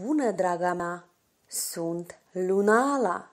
Bună, draga mea! Sunt Lunala!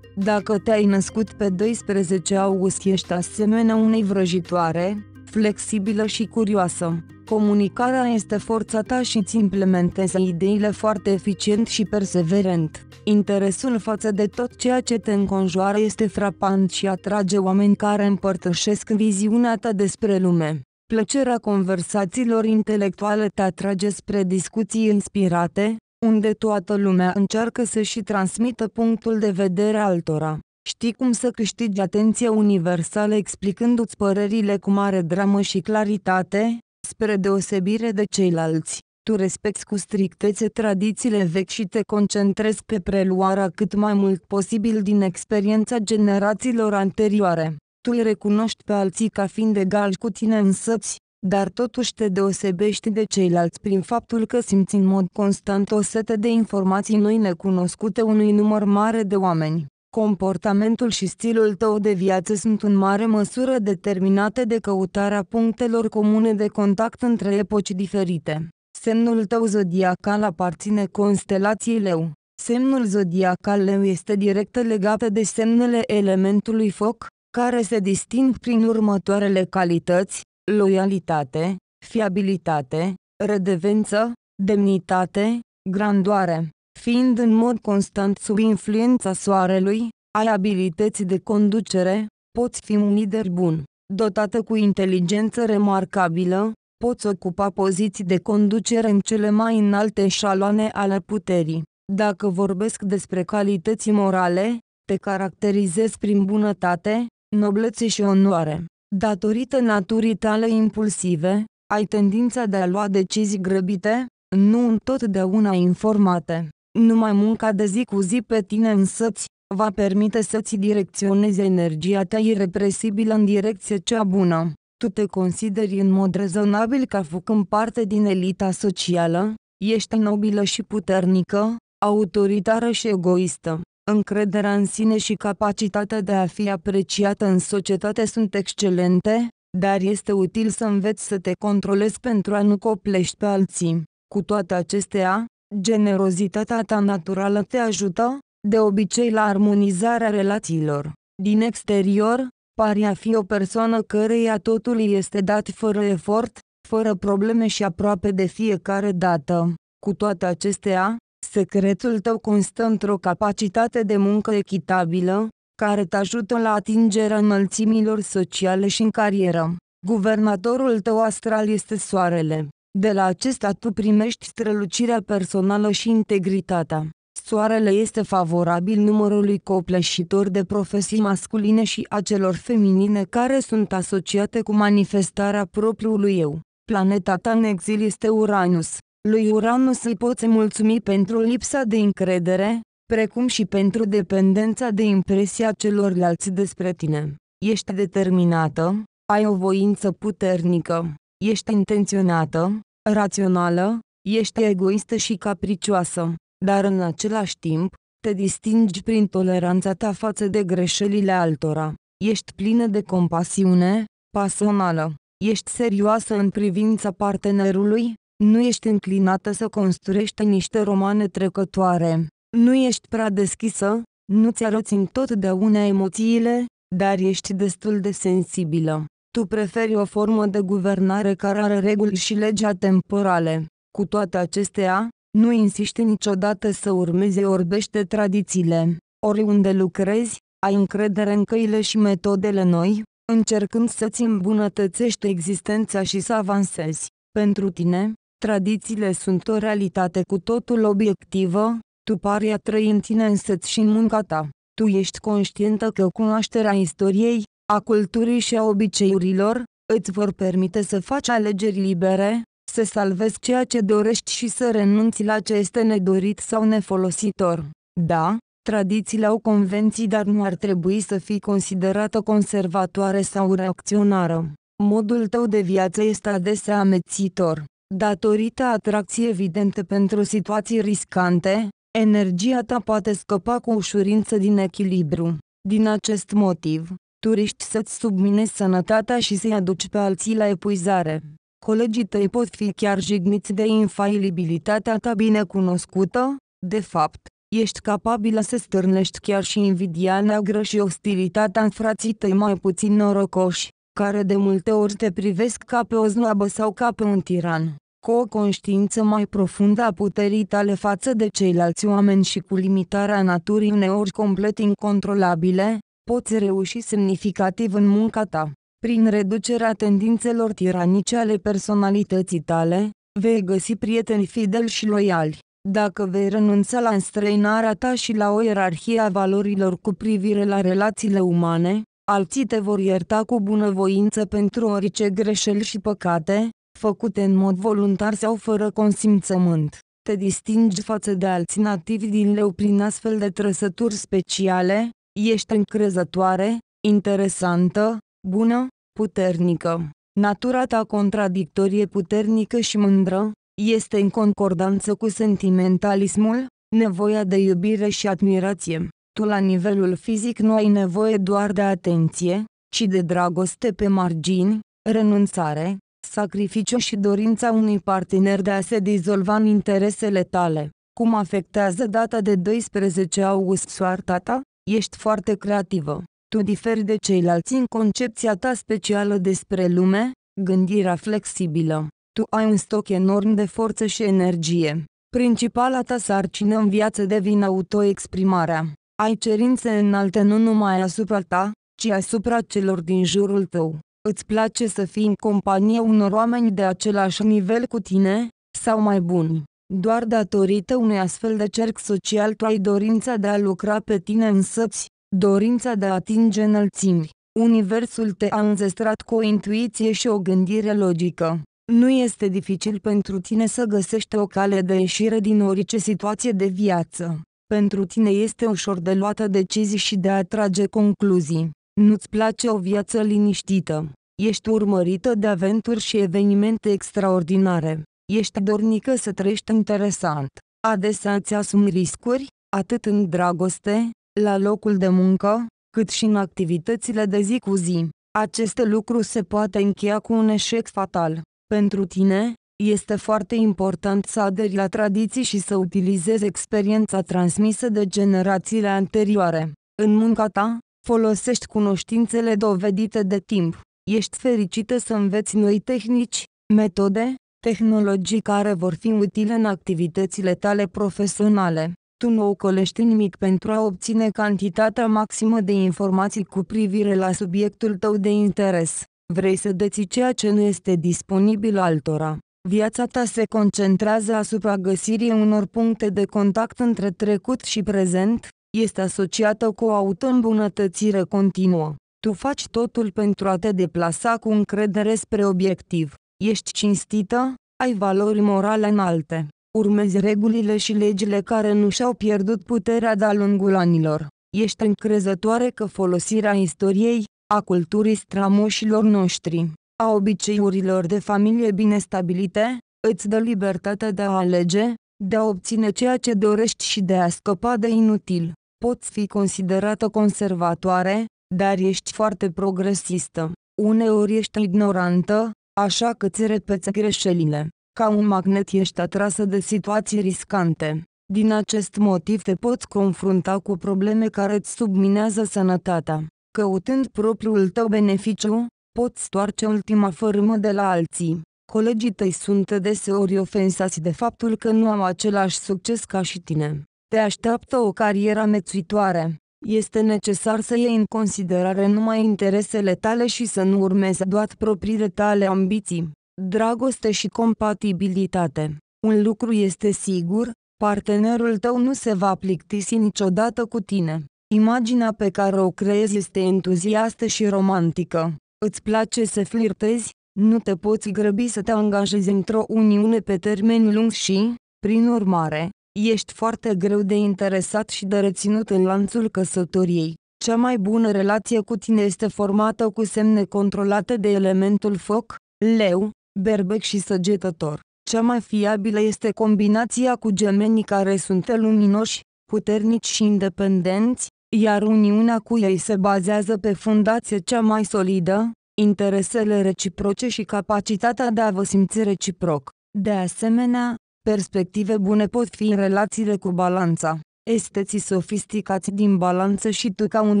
Dacă te-ai născut pe 12 august, ești asemenea unei vrăjitoare, flexibilă și curioasă. Comunicarea este forța ta și îți implementezi ideile foarte eficient și perseverent. Interesul față de tot ceea ce te înconjoară este frapant și atrage oameni care împărtășesc viziunea ta despre lume. Plăcerea conversațiilor intelectuale te atrage spre discuții inspirate, unde toată lumea încearcă să și transmită punctul de vedere altora. Știi cum să câștigi atenția universală explicându-ți părerile cu mare dramă și claritate, spre deosebire de ceilalți. Tu respecti cu strictețe tradițiile vechi și te concentrezi pe preluarea cât mai mult posibil din experiența generațiilor anterioare. Tu îi recunoști pe alții ca fiind egali cu tine însăți, dar totuși te deosebești de ceilalți prin faptul că simți în mod constant o sete de informații noi necunoscute unui număr mare de oameni. Comportamentul și stilul tău de viață sunt în mare măsură determinate de căutarea punctelor comune de contact între epoci diferite. Semnul tău zodiacal aparține constelației Leu. Semnul zodiacal Leu este direct legat de semnele elementului foc, care se disting prin următoarele calități, loialitate, fiabilitate, redevență, demnitate, grandoare, fiind în mod constant sub influența soarelui, ai abilități de conducere, poți fi un lider bun, dotată cu inteligență remarcabilă, poți ocupa poziții de conducere în cele mai înalte șaloane ale puterii. Dacă vorbesc despre calități morale, te caracterizezi prin bunătate, noblețe și onoare. Datorită naturii tale impulsive, ai tendința de a lua decizii grăbite, nu întotdeauna informate. Numai munca de zi cu zi pe tine însăți, va permite să-ți direcționezi energia ta irepresibilă în direcție cea bună. Tu te consideri în mod rezonabil ca făcând parte din elita socială, ești nobilă și puternică, autoritară și egoistă încrederea în sine și capacitatea de a fi apreciată în societate sunt excelente, dar este util să înveți să te controlezi pentru a nu coplești pe alții. Cu toate acestea, generozitatea ta naturală te ajută, de obicei la armonizarea relațiilor. Din exterior, pari a fi o persoană căreia totul este dat fără efort, fără probleme și aproape de fiecare dată. Cu toate acestea, Secretul tău constă într-o capacitate de muncă echitabilă, care te ajută la atingerea înălțimilor sociale și în carieră. Guvernatorul tău astral este soarele. De la acesta tu primești strălucirea personală și integritatea. Soarele este favorabil numărului copleșitor de profesii masculine și a celor feminine care sunt asociate cu manifestarea propriului eu. Planeta ta în exil este Uranus, lui Uranus îi poți mulțumi pentru lipsa de încredere, precum și pentru dependența de impresia celorlalți despre tine. Ești determinată, ai o voință puternică, ești intenționată, rațională, ești egoistă și capricioasă, dar în același timp, te distingi prin toleranța ta față de greșelile altora. Ești plină de compasiune, pasională, ești serioasă în privința partenerului, nu ești înclinată să construiești niște romane trecătoare. Nu ești prea deschisă, nu-ți arăți întotdeauna emoțiile, dar ești destul de sensibilă. Tu preferi o formă de guvernare care are reguli și legea temporale. Cu toate acestea, nu insiști niciodată să urmezi orbește tradițiile. Oriunde lucrezi, ai încredere în căile și metodele noi, încercând să-ți îmbunătățești existența și să avansezi. Pentru tine, tradițiile sunt o realitate cu totul obiectivă, tu pari a trăi în tine însăți și în munca ta. Tu ești conștientă că cunoașterea istoriei, a culturii și a obiceiurilor, îți vor permite să faci alegeri libere, să salvezi ceea ce dorești și să renunți la ce este nedorit sau nefolositor. Da, tradițiile au convenții dar nu ar trebui să fii considerată conservatoare sau reacționară. Modul tău de viață este adesea amețitor. Datorită atracției evidente pentru situații riscante, energia ta poate scăpa cu ușurință din echilibru. Din acest motiv, turiști să-ți subminezi sănătatea și să-i aduci pe alții la epuizare. Colegii tăi pot fi chiar jigniți de infailibilitatea ta binecunoscută, de fapt, ești capabilă să stârnești chiar și invidia neagră și ostilitatea în frații tăi mai puțin norocoși care de multe ori te privesc ca pe o znoabă sau ca pe un tiran, cu o conștiință mai profundă a puterii tale față de ceilalți oameni și cu limitarea naturii uneori complet incontrolabile, poți reuși semnificativ în munca ta. Prin reducerea tendințelor tiranice ale personalității tale, vei găsi prieteni fideli și loiali. Dacă vei renunța la înstrăinarea ta și la o ierarhie a valorilor cu privire la relațiile umane, alții te vor ierta cu bunăvoință pentru orice greșeli și păcate, făcute în mod voluntar sau fără consimțământ. Te distingi față de alții nativi din leu prin astfel de trăsături speciale, ești încrezătoare, interesantă, bună, puternică. Natura ta contradictorie puternică și mândră, este în concordanță cu sentimentalismul, nevoia de iubire și admirație. Tu la nivelul fizic nu ai nevoie doar de atenție, ci de dragoste pe margini, renunțare, sacrificiu și dorința unui partener de a se dizolva în interesele tale. Cum afectează data de 12 august soarta ta? Ești foarte creativă. Tu diferi de ceilalți în concepția ta specială despre lume, gândirea flexibilă. Tu ai un stoc enorm de forță și energie. Principala ta sarcină în viață devine autoexprimarea. Ai cerințe înalte nu numai asupra ta, ci asupra celor din jurul tău. Îți place să fii în companie unor oameni de același nivel cu tine, sau mai buni. Doar datorită unui astfel de cerc social tu ai dorința de a lucra pe tine însăți, dorința de a atinge înălțimi. Universul te-a înzestrat cu o intuiție și o gândire logică. Nu este dificil pentru tine să găsești o cale de ieșire din orice situație de viață. Pentru tine este ușor de luată decizii și de a trage concluzii. Nu-ți place o viață liniștită. Ești urmărită de aventuri și evenimente extraordinare. Ești dornică să trăiești interesant. Adesea îți asumi riscuri, atât în dragoste, la locul de muncă, cât și în activitățile de zi cu zi. Acest lucru se poate încheia cu un eșec fatal. Pentru tine, este foarte important să aderi la tradiții și să utilizezi experiența transmisă de generațiile anterioare. În munca ta, folosești cunoștințele dovedite de timp. Ești fericită să înveți noi tehnici, metode, tehnologii care vor fi utile în activitățile tale profesionale. Tu nu ocolești nimic pentru a obține cantitatea maximă de informații cu privire la subiectul tău de interes. Vrei să deții ceea ce nu este disponibil altora. Viața ta se concentrează asupra găsirii unor puncte de contact între trecut și prezent, este asociată cu o autoîmbunătățire continuă. Tu faci totul pentru a te deplasa cu încredere spre obiectiv. Ești cinstită, ai valori morale înalte. Urmezi regulile și legile care nu și-au pierdut puterea de-a lungul anilor. Ești încrezătoare că folosirea istoriei, a culturii stramoșilor noștri, a obiceiurilor de familie bine stabilite, îți dă libertatea de a alege, de a obține ceea ce dorești și de a scăpa de inutil. Poți fi considerată conservatoare, dar ești foarte progresistă. Uneori ești ignorantă, așa că ți repeți greșelile. Ca un magnet ești atrasă de situații riscante. Din acest motiv te poți confrunta cu probleme care îți subminează sănătatea. Căutând propriul tău beneficiu, pot stoarce ultima fărâmă de la alții. Colegii tăi sunt deseori ofensați de faptul că nu au același succes ca și tine. Te așteaptă o carieră mețuitoare. Este necesar să iei în considerare numai interesele tale și să nu urmezi doar propriile tale ambiții. Dragoste și compatibilitate. Un lucru este sigur, partenerul tău nu se va plictisi niciodată cu tine. Imaginea pe care o creezi este entuziastă și romantică. Îți place să flirtezi? Nu te poți grăbi să te angajezi într-o uniune pe termen lung și, prin urmare, ești foarte greu de interesat și de reținut în lanțul căsătoriei. Cea mai bună relație cu tine este formată cu semne controlate de elementul foc, leu, berbec și săgetător. Cea mai fiabilă este combinația cu gemenii care sunt luminoși, puternici și independenți, iar uniunea cu ei se bazează pe fundație cea mai solidă, interesele reciproce și capacitatea de a vă simți reciproc. De asemenea, perspective bune pot fi în relațiile cu balanța. Esteți sofisticați din balanță și tu ca un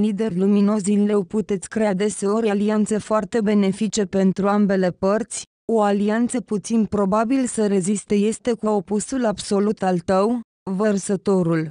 lider luminos din leu puteți crea deseori alianțe foarte benefice pentru ambele părți, o alianță puțin probabil să reziste este cu opusul absolut al tău, vărsătorul.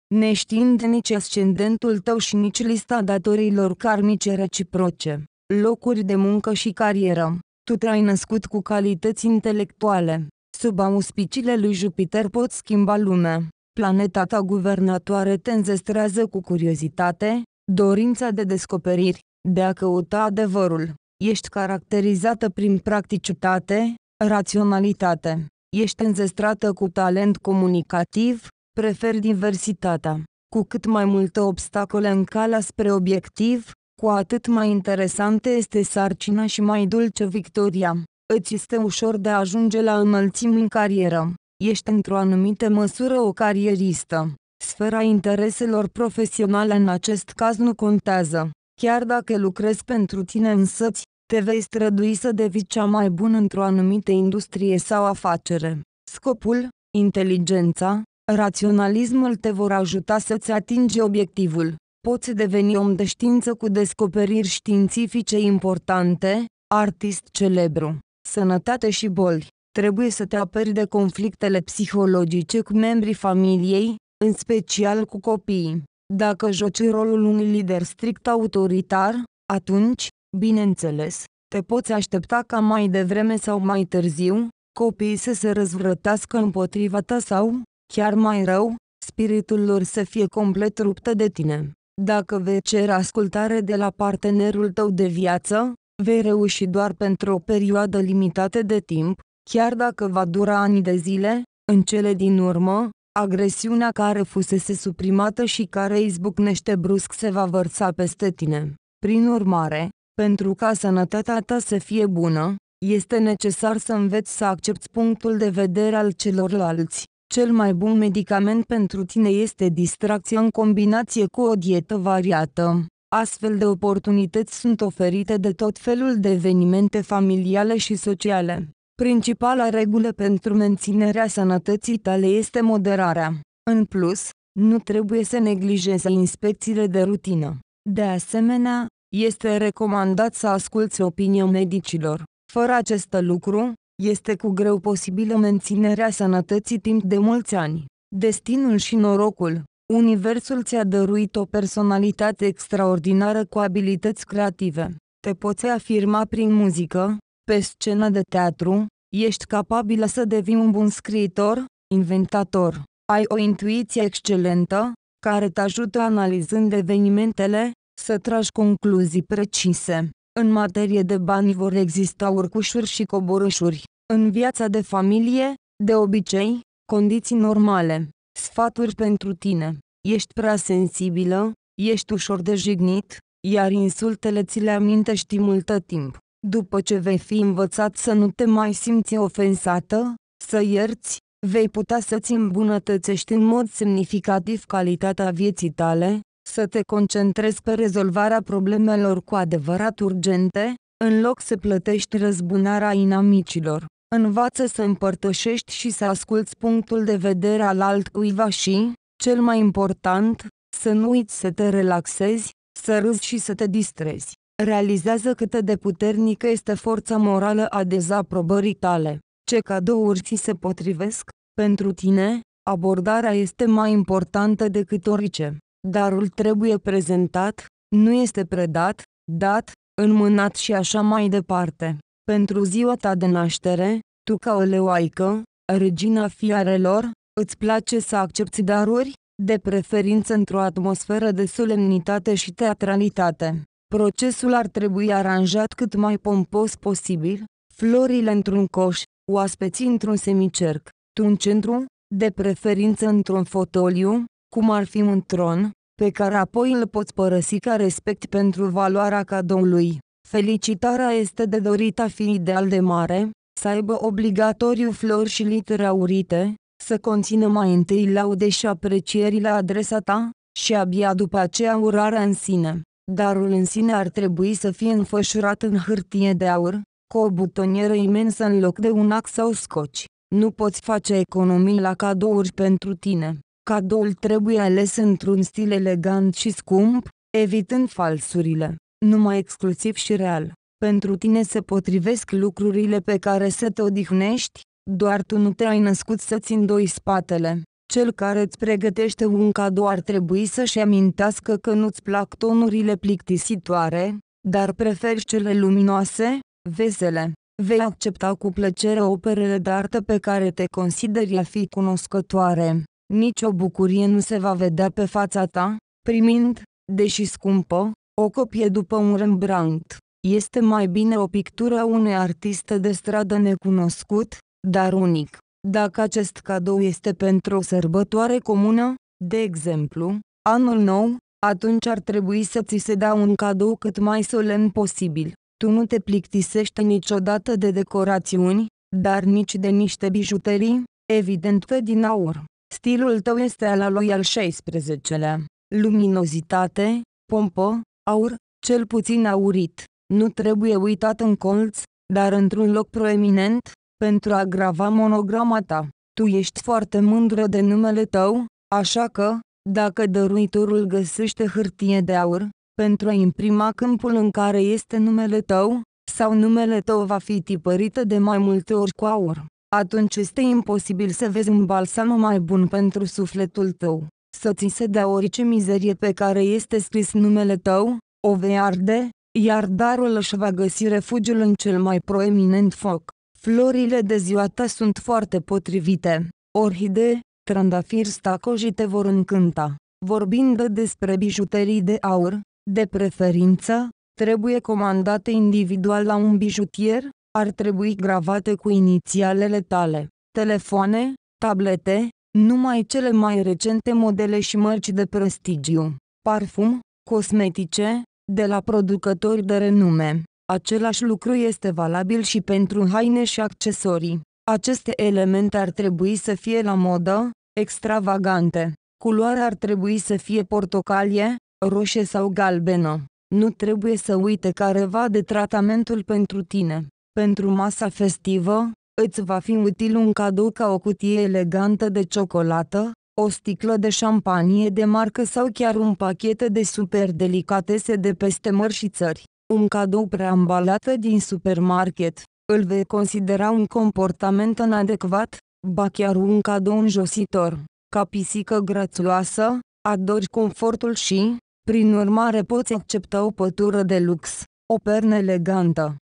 neștiind nici ascendentul tău și nici lista datorilor karmice reciproce, locuri de muncă și carieră. Tu te-ai născut cu calități intelectuale. Sub auspiciile lui Jupiter poți schimba lumea. Planeta ta guvernatoare te înzestrează cu curiozitate, dorința de descoperiri, de a căuta adevărul. Ești caracterizată prin practicitate, raționalitate. Ești înzestrată cu talent comunicativ, Prefer diversitatea. Cu cât mai multe obstacole în calea spre obiectiv, cu atât mai interesantă este sarcina și mai dulce victoria. Îți este ușor de a ajunge la înălțimi în carieră. Ești într-o anumită măsură o carieristă. Sfera intereselor profesionale în acest caz nu contează. Chiar dacă lucrezi pentru tine însăți, te vei strădui să devii cea mai bună într-o anumită industrie sau afacere. Scopul, inteligența, Raționalismul te vor ajuta să-ți atingi obiectivul. Poți deveni om de știință cu descoperiri științifice importante, artist celebru. Sănătate și boli. Trebuie să te aperi de conflictele psihologice cu membrii familiei, în special cu copiii. Dacă joci rolul unui lider strict autoritar, atunci, bineînțeles, te poți aștepta ca mai devreme sau mai târziu, copiii să se răzvrătească împotriva ta sau, chiar mai rău, spiritul lor să fie complet ruptă de tine. Dacă vei cere ascultare de la partenerul tău de viață, vei reuși doar pentru o perioadă limitată de timp, chiar dacă va dura ani de zile, în cele din urmă, agresiunea care fusese suprimată și care izbucnește brusc se va vărsa peste tine. Prin urmare, pentru ca sănătatea ta să fie bună, este necesar să înveți să accepti punctul de vedere al celorlalți, cel mai bun medicament pentru tine este distracția în combinație cu o dietă variată. Astfel de oportunități sunt oferite de tot felul de evenimente familiale și sociale. Principala regulă pentru menținerea sănătății tale este moderarea. În plus, nu trebuie să neglijezi inspecțiile de rutină. De asemenea, este recomandat să asculți opinia medicilor. Fără acest lucru, este cu greu posibilă menținerea sănătății timp de mulți ani. Destinul și norocul Universul ți-a dăruit o personalitate extraordinară cu abilități creative. Te poți afirma prin muzică, pe scenă de teatru, ești capabilă să devii un bun scriitor, inventator. Ai o intuiție excelentă, care te ajută analizând evenimentele, să tragi concluzii precise. În materie de bani vor exista urcușuri și coborâșuri. În viața de familie, de obicei, condiții normale. Sfaturi pentru tine. Ești prea sensibilă, ești ușor de jignit, iar insultele ți le amintești multă timp. După ce vei fi învățat să nu te mai simți ofensată, să ierți, vei putea să-ți îmbunătățești în mod semnificativ calitatea vieții tale, să te concentrezi pe rezolvarea problemelor cu adevărat urgente, în loc să plătești răzbunarea inamicilor. Învață să împărtășești și să asculți punctul de vedere al altcuiva și, cel mai important, să nu uiți să te relaxezi, să râzi și să te distrezi. Realizează cât de puternică este forța morală a dezaprobării tale. Ce cadouri ți se potrivesc? Pentru tine, abordarea este mai importantă decât orice darul trebuie prezentat, nu este predat, dat, înmânat și așa mai departe. Pentru ziua ta de naștere, tu ca o leoaică, regina fiarelor, îți place să accepti daruri, de preferință într-o atmosferă de solemnitate și teatralitate. Procesul ar trebui aranjat cât mai pompos posibil, florile într-un coș, oaspeții într-un semicerc, tu în centru, de preferință într-un fotoliu, cum ar fi un tron, pe care apoi îl poți părăsi ca respect pentru valoarea cadoului. Felicitarea este de dorit a fi ideal de mare, să aibă obligatoriu flori și litere aurite, să conțină mai întâi laude și aprecieri la adresa ta, și abia după aceea urarea în sine. Darul în sine ar trebui să fie înfășurat în hârtie de aur, cu o butonieră imensă în loc de un ax sau scoci. Nu poți face economii la cadouri pentru tine. Cadoul trebuie ales într-un stil elegant și scump, evitând falsurile, numai exclusiv și real. Pentru tine se potrivesc lucrurile pe care să te odihnești, doar tu nu te-ai născut să-ți îndoi spatele. Cel care îți pregătește un cadou ar trebui să-și amintească că nu-ți plac tonurile plictisitoare, dar preferi cele luminoase, vesele. Vei accepta cu plăcere operele de artă pe care te consideri a fi cunoscătoare nicio bucurie nu se va vedea pe fața ta, primind, deși scumpă, o copie după un Rembrandt. Este mai bine o pictură a unei artiste de stradă necunoscut, dar unic. Dacă acest cadou este pentru o sărbătoare comună, de exemplu, anul nou, atunci ar trebui să ți se dea un cadou cât mai solemn posibil. Tu nu te plictisești niciodată de decorațiuni, dar nici de niște bijuterii, evident că din aur. Stilul tău este al lui al 16 lea Luminozitate, pompă, aur, cel puțin aurit. Nu trebuie uitat în colț, dar într-un loc proeminent, pentru a grava monograma ta. Tu ești foarte mândră de numele tău, așa că, dacă dăruitorul găsește hârtie de aur, pentru a imprima câmpul în care este numele tău, sau numele tău va fi tipărită de mai multe ori cu aur atunci este imposibil să vezi un balsam mai bun pentru sufletul tău. Să ți se dea orice mizerie pe care este scris numele tău, o vei arde, iar darul își va găsi refugiul în cel mai proeminent foc. Florile de ziua ta sunt foarte potrivite. Orhide, trandafiri stacoji te vor încânta. Vorbind despre bijuterii de aur, de preferință, trebuie comandate individual la un bijutier, ar trebui gravate cu inițialele tale. Telefoane, tablete, numai cele mai recente modele și mărci de prestigiu. Parfum, cosmetice, de la producători de renume. Același lucru este valabil și pentru haine și accesorii. Aceste elemente ar trebui să fie la modă, extravagante. Culoarea ar trebui să fie portocalie, roșie sau galbenă. Nu trebuie să uite careva de tratamentul pentru tine. Pentru masa festivă, îți va fi util un cadou ca o cutie elegantă de ciocolată, o sticlă de șampanie de marcă sau chiar un pachet de super delicatese de peste mări și țări. Un cadou preambalat din supermarket, îl vei considera un comportament inadecvat, ba chiar un cadou înjositor. Ca pisică grațioasă, adori confortul și, prin urmare poți accepta o pătură de lux, o pernă elegantă,